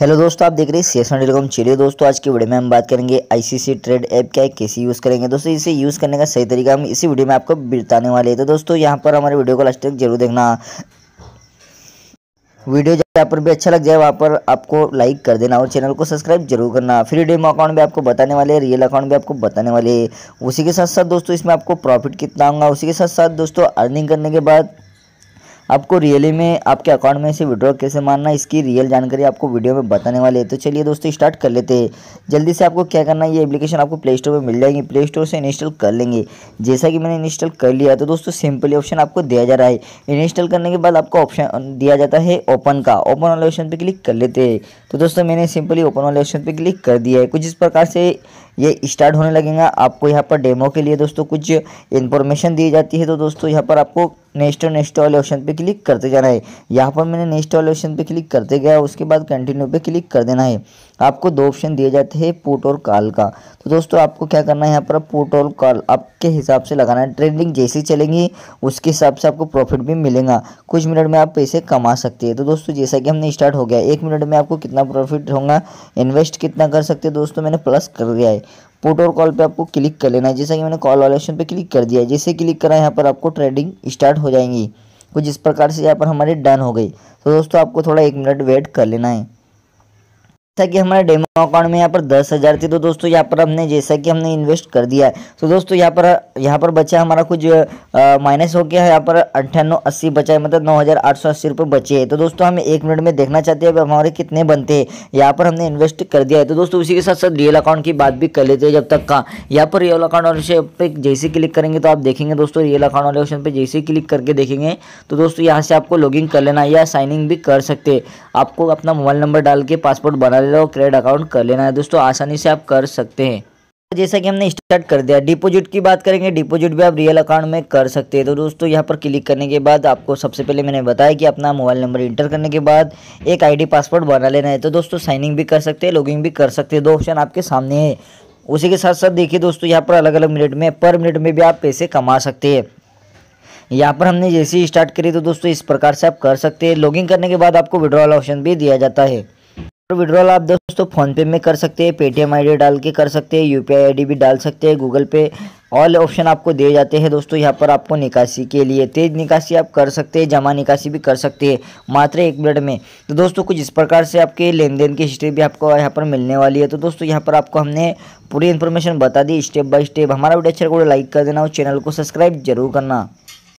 hello दोस्तों आप देख रहे हैं सीएसएन टेलीकॉम चलिए दोस्तों आज की वीडियो में हम बात करेंगे आईसीसी ट्रेड ऐप क्या है कैसे यूज़ करेंगे दोस्तों इसे यूज़ करने का सही तरीका हम इसी वीडियो में आपको बिताने वाले हैं तो दोस्तों यहाँ पर हमारे वीडियो को लास्ट तक जरूर देखना वीडियो जहाँ पर भी अच्छा लग जाए वहाँ पर आपको लाइक कर देना और चैनल को सब्सक्राइब जरूर करना फ्री डेमो अकाउंट भी आपको बताने वाले रियल अकाउंट भी आपको बताने वाले उसी के साथ साथ दोस्तों इसमें आपको प्रॉफिट कितना होगा उसी के साथ साथ दोस्तों अर्निंग करने के बाद आपको रियली में आपके अकाउंट में से विड्रॉ कैसे मारना इसकी रियल जानकारी आपको वीडियो में बताने वाले हैं तो चलिए दोस्तों स्टार्ट कर लेते हैं जल्दी से आपको क्या करना है ये एप्लीकेशन आपको प्ले स्टोर पर मिल जाएगी प्ले स्टोर से इंस्टॉल कर लेंगे जैसा कि मैंने इंस्टॉल कर लिया तो दोस्तों सिंपली ऑप्शन आपको दिया जा रहा है इंस्टॉल करने के बाद आपको ऑप्शन दिया जाता है ओपन का ओपन वाले ऑप्शन पर क्लिक कर लेते हैं तो दोस्तों मैंने सिंपली ओपन वाले ऑप्शन पर क्लिक कर दिया है कुछ इस प्रकार से ये स्टार्ट होने लगेगा आपको यहाँ पर डेमो के लिए दोस्तों कुछ इन्फॉर्मेशन दी जाती है तो दोस्तों यहाँ पर आपको नेक्स्ट नेक्स्ट वाले ऑप्शन पे क्लिक करते जाना है यहाँ पर मैंने नेक्स्ट वाले ऑप्शन पे क्लिक करते गया उसके बाद कंटिन्यू पे क्लिक कर देना है आपको दो ऑप्शन दिए जाते हैं पुट और कॉल का तो दोस्तों आपको क्या करना है यहाँ पर पुट और कॉल आपके हिसाब से लगाना है ट्रेडिंग जैसी चलेंगी उसके हिसाब से आपको प्रॉफिट भी मिलेगा कुछ मिनट में आप पैसे कमा सकते हैं तो दोस्तों जैसा कि हमने स्टार्ट हो गया एक मिनट में आपको कितना प्रॉफिट होगा इन्वेस्ट कितना कर सकते हैं दोस्तों मैंने प्लस कर दिया है पुट और कॉल पे आपको क्लिक कर लेना है जैसा कि मैंने कॉल वाले ऑप्शन पे क्लिक कर दिया है जैसे क्लिक करा यहाँ पर आपको ट्रेडिंग स्टार्ट हो जाएंगी कुछ इस प्रकार से यहाँ पर हमारी डन हो गई तो दोस्तों आपको थोड़ा एक मिनट वेट कर लेना है था कि हमारे डेमो अकाउंट में यहाँ पर दस हज़ार थी तो दोस्तों यहाँ पर हमने जैसा कि हमने इन्वेस्ट कर दिया है तो दोस्तों यहाँ पर यहाँ पर बचा हमारा कुछ माइनस हो गया है यहाँ पर अंठानवे अस्सी बचा है मतलब नौ हज़ार आठ सौ अस्सी रुपये बचे हैं तो दोस्तों हम एक मिनट में देखना चाहते हैं अब हमारे कितने बनते हैं यहाँ पर हमने इन्वेस्ट कर दिया है तो दोस्तों उसी के साथ साथ रियल अकाउंट की बात भी कर लेते हैं जब तक का यहाँ पर रियल अकाउंट वाले पे जैसे क्लिक करेंगे तो आप देखेंगे दोस्तों रियल अकाउंट वाले ऑप्शन पर जैसे क्लिक करके देखेंगे तो दोस्तों यहाँ से आपको लॉगिन कर लेना या साइनिंग भी कर सकते आपको अपना मोबाइल नंबर डाल के पासपोर्ट बना वालों क्रेडिट अकाउंट कर लेना है दोस्तों आसानी से आप कर सकते हैं जैसा कि हमने स्टार्ट कर दिया डिपॉजिट की बात करेंगे डिपॉजिट भी आप रियल अकाउंट में कर सकते हैं तो दोस्तों यहाँ पर क्लिक करने के बाद आपको सबसे पहले मैंने बताया कि अपना मोबाइल नंबर इंटर करने के बाद एक आईडी पासवर्ड बना लेना है तो दोस्तों साइनिंग भी कर सकते हैं लॉगिंग भी कर सकते हैं दो ऑप्शन आपके सामने है उसी के साथ साथ देखिए दोस्तों यहाँ पर अलग अलग मिनट में पर मिनट में भी आप पैसे कमा सकते हैं यहाँ पर हमने जैसे ही स्टार्ट करी तो दोस्तों इस प्रकार से आप कर सकते हैं लॉगिंग करने के बाद आपको विड्रॉल ऑप्शन भी दिया जाता है और विड्रॉल आप दोस्तों फ़ोनपे में कर सकते हैं पेटीएम आईडी डाल के कर सकते हैं यूपीआई आईडी भी डाल सकते हैं गूगल पे ऑल ऑप्शन आपको दिए जाते हैं दोस्तों यहाँ पर आपको निकासी के लिए तेज निकासी आप कर सकते हैं जमा निकासी भी कर सकते हैं मात्र एक मिनट में तो दोस्तों कुछ इस प्रकार से आपके लेन देन की हिस्ट्री भी आपको यहाँ पर मिलने वाली है तो दोस्तों यहाँ पर आपको हमने पूरी इन्फॉर्मेशन बता दी स्टेप बाय स्टेप हमारा वीडियो अच्छा लाइक तो कर देना और चैनल को सब्सक्राइब जरूर करना